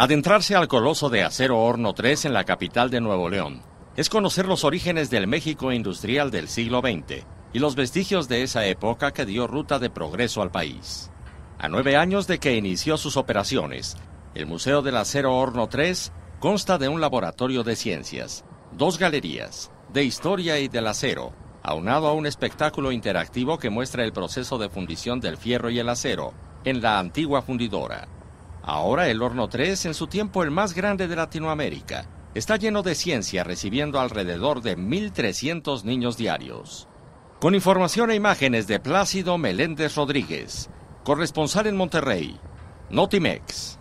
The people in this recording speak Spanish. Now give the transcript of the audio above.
Adentrarse al coloso de acero Horno 3 en la capital de Nuevo León es conocer los orígenes del México industrial del siglo XX y los vestigios de esa época que dio ruta de progreso al país. A nueve años de que inició sus operaciones, el Museo del Acero Horno 3 consta de un laboratorio de ciencias, dos galerías, de historia y del acero, aunado a un espectáculo interactivo que muestra el proceso de fundición del fierro y el acero en la antigua fundidora. Ahora el horno 3, en su tiempo el más grande de Latinoamérica, está lleno de ciencia, recibiendo alrededor de 1.300 niños diarios. Con información e imágenes de Plácido Meléndez Rodríguez, corresponsal en Monterrey, Notimex.